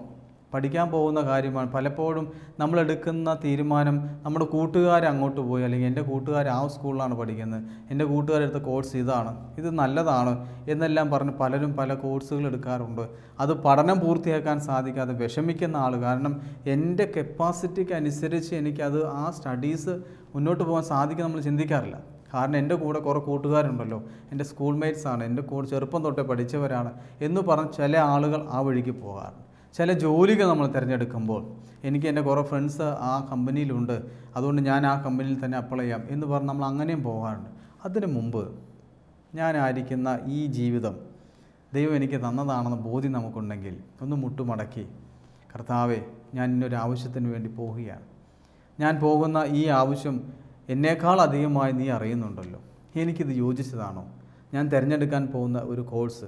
പഠിക്കാൻ പോകുന്ന കാര്യമാണ് പലപ്പോഴും നമ്മൾ എടുക്കുന്ന തീരുമാനം നമ്മുടെ കൂട്ടുകാർ അങ്ങോട്ട് പോയി അല്ലെങ്കിൽ എൻ്റെ കൂട്ടുകാർ ആ സ്കൂളിലാണ് പഠിക്കുന്നത് എൻ്റെ എടുത്ത കോഴ്സ് ഇതാണ് ഇത് നല്ലതാണ് എന്നെല്ലാം പറഞ്ഞ് പലരും പല കോഴ്സുകൾ എടുക്കാറുണ്ട് അത് പഠനം പൂർത്തിയാക്കാൻ സാധിക്കാതെ വിഷമിക്കുന്ന ആൾ കാരണം എൻ്റെ കപ്പാസിറ്റിക്ക് അനുസരിച്ച് എനിക്കത് ആ സ്റ്റഡീസ് മുന്നോട്ട് പോകാൻ സാധിക്കും നമ്മൾ ചിന്തിക്കാറില്ല കാരണം എൻ്റെ കൂടെ കുറേ കൂട്ടുകാരുണ്ടല്ലോ എൻ്റെ സ്കൂൾമേറ്റ്സാണ് എൻ്റെ കൂടെ ചെറുപ്പം തൊട്ടേ പഠിച്ചവരാണ് എന്ന് പറഞ്ഞ് ചില ആളുകൾ ആ വഴിക്ക് പോകാറുണ്ട് ചില ജോലികൾ നമ്മൾ തിരഞ്ഞെടുക്കുമ്പോൾ എനിക്ക് എൻ്റെ കുറേ ഫ്രണ്ട്സ് ആ കമ്പനിയിലുണ്ട് അതുകൊണ്ട് ഞാൻ ആ കമ്പനിയിൽ തന്നെ അപ്ലൈ ചെയ്യാം എന്ന് പറഞ്ഞ് നമ്മൾ അങ്ങനെയും പോകാറുണ്ട് അതിന് മുമ്പ് ഞാനായിരിക്കുന്ന ഈ ജീവിതം ദൈവം എനിക്ക് തന്നതാണെന്ന് ബോധ്യം നമുക്കുണ്ടെങ്കിൽ ഒന്ന് മുട്ടുമടക്കി കർത്താവെ ഞാൻ ഇന്നൊരു ആവശ്യത്തിന് വേണ്ടി പോവുകയാണ് ഞാൻ പോകുന്ന ഈ ആവശ്യം എന്നേക്കാൾ അധികമായി നീ അറിയുന്നുണ്ടല്ലോ എനിക്കിത് യോജിച്ചതാണോ ഞാൻ തിരഞ്ഞെടുക്കാൻ പോകുന്ന ഒരു കോഴ്സ്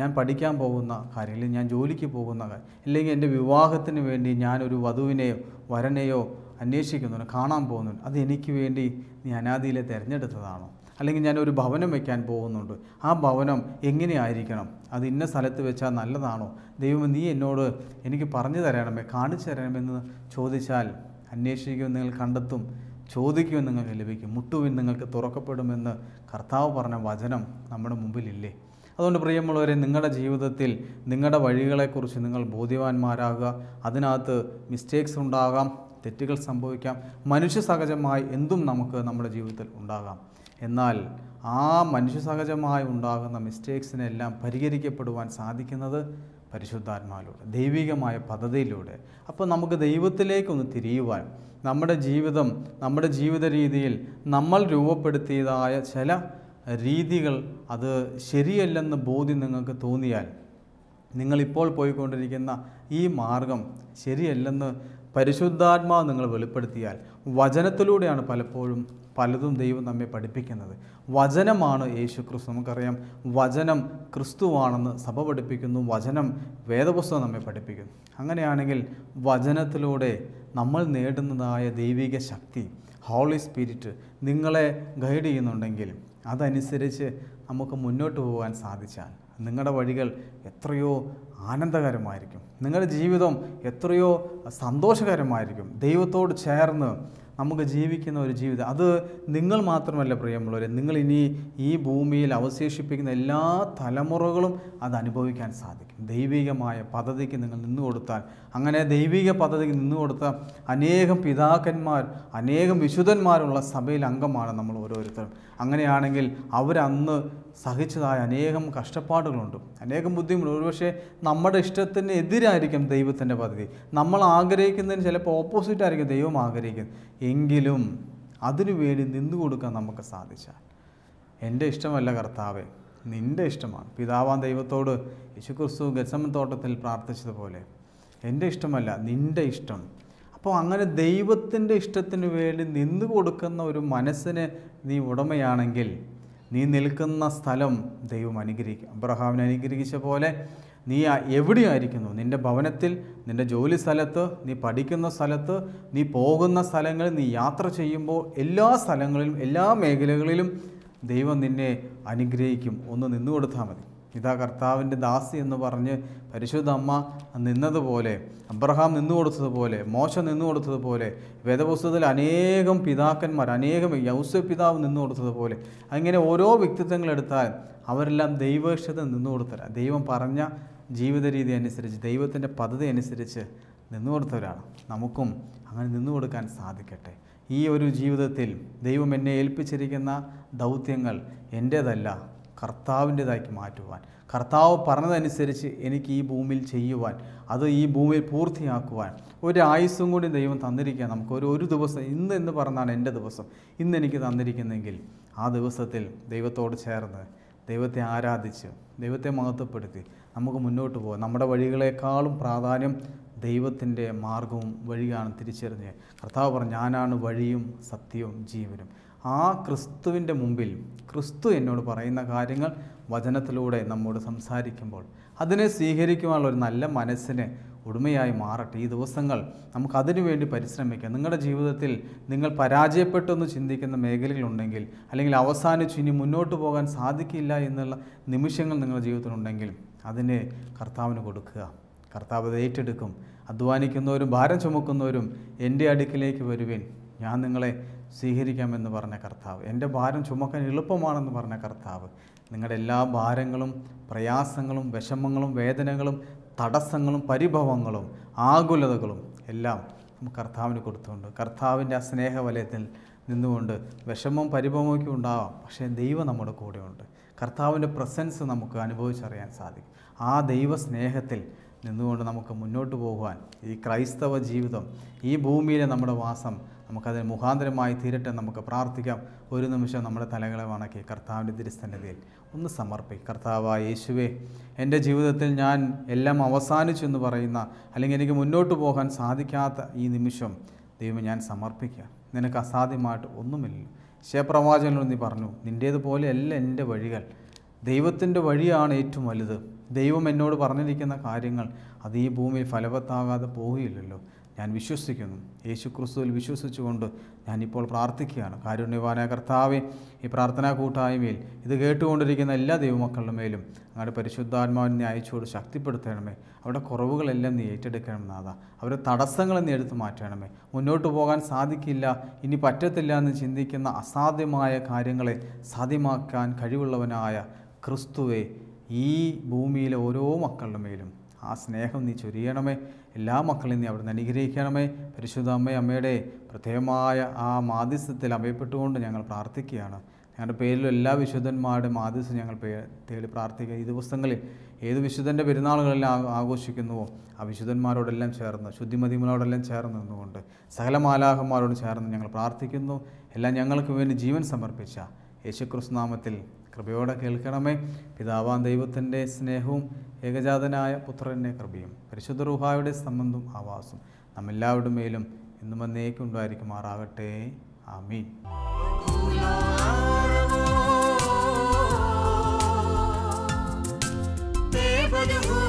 ഞാൻ പഠിക്കാൻ പോകുന്ന കാര്യം അല്ലെങ്കിൽ ഞാൻ ജോലിക്ക് പോകുന്ന കാര്യം അല്ലെങ്കിൽ എൻ്റെ വിവാഹത്തിന് വേണ്ടി ഞാനൊരു വധുവിനെയോ വരനെയോ അന്വേഷിക്കുന്നു കാണാൻ പോകുന്നു അത് എനിക്ക് വേണ്ടി നീ അനാദിയിലെ തിരഞ്ഞെടുത്തതാണോ അല്ലെങ്കിൽ ഞാനൊരു ഭവനം വയ്ക്കാൻ പോകുന്നുണ്ട് ആ ഭവനം എങ്ങനെയായിരിക്കണം അത് ഇന്ന സ്ഥലത്ത് വെച്ചാൽ നല്ലതാണോ ദൈവം നീ എന്നോട് എനിക്ക് പറഞ്ഞു തരണമേ കാണിച്ചു തരണമെന്ന് ചോദിച്ചാൽ അന്വേഷിക്കുമെന്ന് നിങ്ങൾ കണ്ടെത്തും ചോദിക്കുമെന്ന് നിങ്ങൾക്ക് ലഭിക്കും മുട്ടുവിൻ നിങ്ങൾക്ക് തുറക്കപ്പെടുമെന്ന് കർത്താവ് പറഞ്ഞ വചനം നമ്മുടെ മുമ്പിലില്ലേ അതുകൊണ്ട് പ്രിയമുള്ളവരെ നിങ്ങളുടെ ജീവിതത്തിൽ നിങ്ങളുടെ വഴികളെക്കുറിച്ച് നിങ്ങൾ ബോധ്യവാന്മാരാകുക അതിനകത്ത് മിസ്റ്റേക്സ് ഉണ്ടാകാം തെറ്റുകൾ സംഭവിക്കാം മനുഷ്യ സഹജമായി എന്തും നമുക്ക് നമ്മുടെ ജീവിതത്തിൽ ഉണ്ടാകാം എന്നാൽ ആ മനുഷ്യ സഹജമായി ഉണ്ടാകുന്ന മിസ്റ്റേക്സിനെല്ലാം പരിഹരിക്കപ്പെടുവാൻ സാധിക്കുന്നത് പരിശുദ്ധാത്മാവിലൂടെ ദൈവികമായ പദ്ധതിയിലൂടെ അപ്പോൾ നമുക്ക് ദൈവത്തിലേക്കൊന്ന് തിരിയുവാൻ നമ്മുടെ ജീവിതം നമ്മുടെ ജീവിത രീതിയിൽ നമ്മൾ രൂപപ്പെടുത്തിയതായ ചില രീതികൾ അത് ശരിയല്ലെന്ന് ബോധ്യം നിങ്ങൾക്ക് തോന്നിയാൽ നിങ്ങളിപ്പോൾ പോയിക്കൊണ്ടിരിക്കുന്ന ഈ മാർഗം ശരിയല്ലെന്ന് പരിശുദ്ധാത്മാവ് നിങ്ങൾ വെളിപ്പെടുത്തിയാൽ വചനത്തിലൂടെയാണ് പലപ്പോഴും പലതും ദൈവം നമ്മെ പഠിപ്പിക്കുന്നത് വചനമാണ് യേശു ക്രിസ്തു നമുക്കറിയാം വചനം ക്രിസ്തുവാണെന്ന് സഭ പഠിപ്പിക്കുന്നു വചനം വേദപുസ്തകം നമ്മെ പഠിപ്പിക്കുന്നു അങ്ങനെയാണെങ്കിൽ വചനത്തിലൂടെ നമ്മൾ നേടുന്നതായ ദൈവിക ശക്തി ഹോളി സ്പിരിറ്റ് നിങ്ങളെ ഗൈഡ് ചെയ്യുന്നുണ്ടെങ്കിൽ അതനുസരിച്ച് നമുക്ക് മുന്നോട്ട് പോകാൻ സാധിച്ചാൽ നിങ്ങളുടെ വഴികൾ എത്രയോ ആനന്ദകരമായിരിക്കും നിങ്ങളുടെ ജീവിതം എത്രയോ സന്തോഷകരമായിരിക്കും ദൈവത്തോട് ചേർന്ന് നമുക്ക് ജീവിക്കുന്ന ഒരു ജീവിതം അത് നിങ്ങൾ മാത്രമല്ല പ്രിയമുള്ളവരെ നിങ്ങൾ ഇനി ഈ ഭൂമിയിൽ അവശേഷിപ്പിക്കുന്ന എല്ലാ തലമുറകളും അത് അനുഭവിക്കാൻ സാധിക്കും ദൈവികമായ പദ്ധതിക്ക് നിങ്ങൾ നിന്നു കൊടുത്താൽ അങ്ങനെ ദൈവിക പദ്ധതിക്ക് നിന്നുകൊടുത്ത അനേകം പിതാക്കന്മാർ അനേകം വിശുദ്ധന്മാരുള്ള സഭയിൽ അംഗമാണ് നമ്മൾ ഓരോരുത്തരും അങ്ങനെയാണെങ്കിൽ അവരന്ന് സഹിച്ചതായ അനേകം കഷ്ടപ്പാടുകളുണ്ട് അനേകം ബുദ്ധിമുട്ട് ഒരുപക്ഷെ നമ്മുടെ ഇഷ്ടത്തിന് എതിരായിരിക്കും ദൈവത്തിൻ്റെ പദ്ധതി നമ്മൾ ആഗ്രഹിക്കുന്നതിന് ചിലപ്പോൾ ഓപ്പോസിറ്റ് ആയിരിക്കും ദൈവം ആഗ്രഹിക്കുന്നത് എങ്കിലും അതിനു വേണ്ടി നിന്നു കൊടുക്കാൻ നമുക്ക് സാധിച്ചാൽ എൻ്റെ ഇഷ്ടമല്ല കർത്താവേ നിൻ്റെ ഇഷ്ടമാണ് പിതാവാൻ ദൈവത്തോട് യേശുക്രിസ്തു ഗസമൻ തോട്ടത്തിൽ പ്രാർത്ഥിച്ചതുപോലെ എൻ്റെ ഇഷ്ടമല്ല നിൻ്റെ ഇഷ്ടം അപ്പോൾ അങ്ങനെ ദൈവത്തിൻ്റെ ഇഷ്ടത്തിന് വേണ്ടി നിന്ന് കൊടുക്കുന്ന ഒരു മനസ്സിന് നീ ഉടമയാണെങ്കിൽ നീ നിൽക്കുന്ന സ്ഥലം ദൈവം അനുഗ്രഹിക്കും അബ്രഹാമിനെ അനുഗ്രഹിച്ച പോലെ നീ എവിടെയായിരിക്കുന്നു നിൻ്റെ ഭവനത്തിൽ നിൻ്റെ ജോലി സ്ഥലത്ത് നീ പഠിക്കുന്ന സ്ഥലത്ത് നീ പോകുന്ന സ്ഥലങ്ങളിൽ നീ യാത്ര ചെയ്യുമ്പോൾ എല്ലാ സ്ഥലങ്ങളിലും എല്ലാ മേഖലകളിലും ദൈവം നിന്നെ അനുഗ്രഹിക്കും ഒന്ന് നിന്നു കൊടുത്താൽ മതി ഇതാ കർത്താവിൻ്റെ ദാസി എന്ന് പറഞ്ഞ് പരിശുദ്ധ അമ്മ നിന്നതുപോലെ അബ്രഹാം നിന്നു കൊടുത്തതുപോലെ മോശ നിന്നു കൊടുത്തതുപോലെ വേദപുസ്തകത്തിൽ അനേകം പിതാക്കന്മാർ അനേകം യൗസഫ് പിതാവ് നിന്നു കൊടുത്തതുപോലെ അങ്ങനെ ഓരോ വ്യക്തിത്വങ്ങളെടുത്താൽ അവരെല്ലാം ദൈവക്ഷത നിന്നു കൊടുത്തവരാണ് ദൈവം പറഞ്ഞ ജീവിത രീതി അനുസരിച്ച് ദൈവത്തിൻ്റെ പദ്ധതി അനുസരിച്ച് നിന്നു കൊടുത്തവരാണ് നമുക്കും അങ്ങനെ നിന്നു കൊടുക്കാൻ സാധിക്കട്ടെ ഈ ഒരു ജീവിതത്തിൽ ദൈവം എന്നെ ഏൽപ്പിച്ചിരിക്കുന്ന ദൗത്യങ്ങൾ എൻ്റേതല്ല കർത്താവിൻ്റെതാക്കി മാറ്റുവാൻ കർത്താവ് പറഞ്ഞതനുസരിച്ച് എനിക്ക് ഈ ഭൂമിയിൽ ചെയ്യുവാൻ അത് ഈ ഭൂമിയിൽ പൂർത്തിയാക്കുവാൻ ഒരു ആയുസ്സും കൂടി ദൈവം തന്നിരിക്കുക നമുക്ക് ഒരു ഒരു ദിവസം ഇന്ന് എന്ന് പറഞ്ഞാണ് എൻ്റെ ദിവസം ഇന്ന് എനിക്ക് തന്നിരിക്കുന്നെങ്കിൽ ആ ദിവസത്തിൽ ദൈവത്തോട് ചേർന്ന് ദൈവത്തെ ആരാധിച്ച് ദൈവത്തെ മഹത്വപ്പെടുത്തി നമുക്ക് മുന്നോട്ട് പോകാം നമ്മുടെ വഴികളെക്കാളും പ്രാധാന്യം ദൈവത്തിൻ്റെ മാർഗവും വഴിയാണ് തിരിച്ചറിഞ്ഞ് കർത്താവ് പറഞ്ഞു ഞാനാണ് വഴിയും സത്യവും ജീവനും ആ ക്രിസ്തുവിൻ്റെ മുമ്പിൽ ക്രിസ്തു എന്നോട് പറയുന്ന കാര്യങ്ങൾ വചനത്തിലൂടെ നമ്മോട് സംസാരിക്കുമ്പോൾ അതിനെ സ്വീകരിക്കുവാനുള്ള ഒരു നല്ല മനസ്സിന് ഉടമയായി മാറട്ടെ ഈ ദിവസങ്ങൾ നമുക്ക് അതിനുവേണ്ടി പരിശ്രമിക്കാം നിങ്ങളുടെ ജീവിതത്തിൽ നിങ്ങൾ പരാജയപ്പെട്ടെന്ന് ചിന്തിക്കുന്ന മേഖലകളുണ്ടെങ്കിൽ അല്ലെങ്കിൽ അവസാനിച്ചു ഇനി മുന്നോട്ട് പോകാൻ സാധിക്കില്ല എന്നുള്ള നിമിഷങ്ങൾ നിങ്ങളുടെ ജീവിതത്തിലുണ്ടെങ്കിൽ അതിനെ കർത്താവിന് കൊടുക്കുക കർത്താവ് അത് ഏറ്റെടുക്കും അധ്വാനിക്കുന്നവരും ഭാരം ചുമക്കുന്നവരും എൻ്റെ അടുക്കിലേക്ക് വരുവേൻ ഞാൻ നിങ്ങളെ സ്വീകരിക്കാമെന്ന് പറഞ്ഞ കർത്താവ് എൻ്റെ ഭാരം ചുമക്കാൻ എളുപ്പമാണെന്ന് പറഞ്ഞ കർത്താവ് നിങ്ങളുടെ എല്ലാ ഭാരങ്ങളും പ്രയാസങ്ങളും വിഷമങ്ങളും വേദനകളും തടസ്സങ്ങളും പരിഭവങ്ങളും ആകുലതകളും എല്ലാം കർത്താവിന് കൊടുത്തുകൊണ്ട് കർത്താവിൻ്റെ ആ സ്നേഹവലയത്തിൽ നിന്നുകൊണ്ട് വിഷമം പരിഭവമൊക്കെ ഉണ്ടാവാം പക്ഷേ ദൈവം നമ്മുടെ കൂടെയുണ്ട് കർത്താവിൻ്റെ പ്രസൻസ് നമുക്ക് അനുഭവിച്ചറിയാൻ സാധിക്കും ആ ദൈവ സ്നേഹത്തിൽ നിന്നുകൊണ്ട് നമുക്ക് മുന്നോട്ട് പോകുവാൻ ഈ ക്രൈസ്തവ ജീവിതം ഈ ഭൂമിയിലെ നമ്മുടെ വാസം നമുക്കതിന് മുഖാന്തരമായി തീരട്ടെ നമുക്ക് പ്രാർത്ഥിക്കാം ഒരു നിമിഷം നമ്മുടെ തലകളെ വണക്കി കർത്താവിൻ്റെ തിരുസന്നിധിയിൽ ഒന്ന് സമർപ്പിക്കും കർത്താവ് യേശുവേ എൻ്റെ ജീവിതത്തിൽ ഞാൻ എല്ലാം അവസാനിച്ചു എന്ന് പറയുന്ന അല്ലെങ്കിൽ എനിക്ക് മുന്നോട്ട് പോകാൻ സാധിക്കാത്ത ഈ നിമിഷം ദൈവം ഞാൻ സമർപ്പിക്കുക നിനക്ക് അസാധ്യമായിട്ട് ഒന്നുമില്ലല്ലോ ശേപ്രവാചകനോട് നീ പറഞ്ഞു നിൻ്റേതുപോലെയല്ല എൻ്റെ വഴികൾ ദൈവത്തിൻ്റെ വഴിയാണ് ഏറ്റവും വലുത് ദൈവം എന്നോട് പറഞ്ഞിരിക്കുന്ന കാര്യങ്ങൾ അത് ഈ ഭൂമിയിൽ ഫലവത്താകാതെ പോവുകയില്ലല്ലോ ഞാൻ വിശ്വസിക്കുന്നു യേശു ക്രിസ്തുവിൽ വിശ്വസിച്ചുകൊണ്ട് ഞാനിപ്പോൾ പ്രാർത്ഥിക്കുകയാണ് കാരുണ്യവാന കർത്താവെ ഈ പ്രാർത്ഥനാ കൂട്ടായ്മയിൽ ഇത് കേട്ടുകൊണ്ടിരിക്കുന്ന എല്ലാ ദൈവമക്കളുടെ മേലും അങ്ങയുടെ പരിശുദ്ധാത്മാവിനെ അയച്ചുകൊണ്ട് ശക്തിപ്പെടുത്തണമേ അവരുടെ കുറവുകളെല്ലാം നീ നാഥ അവരുടെ തടസ്സങ്ങൾ നീ എടുത്ത് മാറ്റണമേ മുന്നോട്ട് പോകാൻ സാധിക്കില്ല ഇനി പറ്റത്തില്ല എന്ന് ചിന്തിക്കുന്ന അസാധ്യമായ കാര്യങ്ങളെ സാധ്യമാക്കാൻ കഴിവുള്ളവനായ ക്രിസ്തുവെ ഈ ഭൂമിയിലെ ഓരോ മക്കളുടെ മേലും ആ സ്നേഹം നീ ചൊരിയണമേ എല്ലാ മക്കളെയും നീ അവിടുന്ന് അനുഗ്രഹിക്കണമേ പരിശുദ്ധ അമ്മ അമ്മയുടെ പ്രത്യേകമായ ആ മാധ്യസ്ഥത്തിൽ അഭയപ്പെട്ടുകൊണ്ട് ഞങ്ങൾ പ്രാർത്ഥിക്കുകയാണ് ഞങ്ങളുടെ പേരിലും എല്ലാ വിശുദ്ധന്മാരുടെ മാധ്യസ്ഥം ഞങ്ങൾ തേടി പ്രാർത്ഥിക്കുക ഈ ദിവസങ്ങളിൽ ഏത് വിശുദ്ധൻ്റെ പെരുന്നാളുകളെല്ലാം ആഘോഷിക്കുന്നുവോ ആ വിശുദ്ധന്മാരോടെല്ലാം ചേർന്ന് ശുദ്ധിമതിമലോടെല്ലാം ചേർന്ന് നിന്നുകൊണ്ട് സകല മാലാഹന്മാരോട് ചേർന്ന് ഞങ്ങൾ പ്രാർത്ഥിക്കുന്നു എല്ലാം ഞങ്ങൾക്ക് വേണ്ടി ജീവൻ സമർപ്പിച്ച യേശുക്രിസ്തുനാമത്തിൽ കൃപയോടെ കേൾക്കണമേ പിതാവാൻ ദൈവത്തിൻ്റെ സ്നേഹവും ഏകജാതനായ പുത്രൻ്റെ കൃപയും പരിശുദ്ധ റുഹായുടെ സംബന്ധം ആവാസും നമ്മെല്ലാവരുടെ മേലും എന്നും എന്നേക്കുണ്ടായിരിക്കുമാറാകട്ടെ ആമീൻ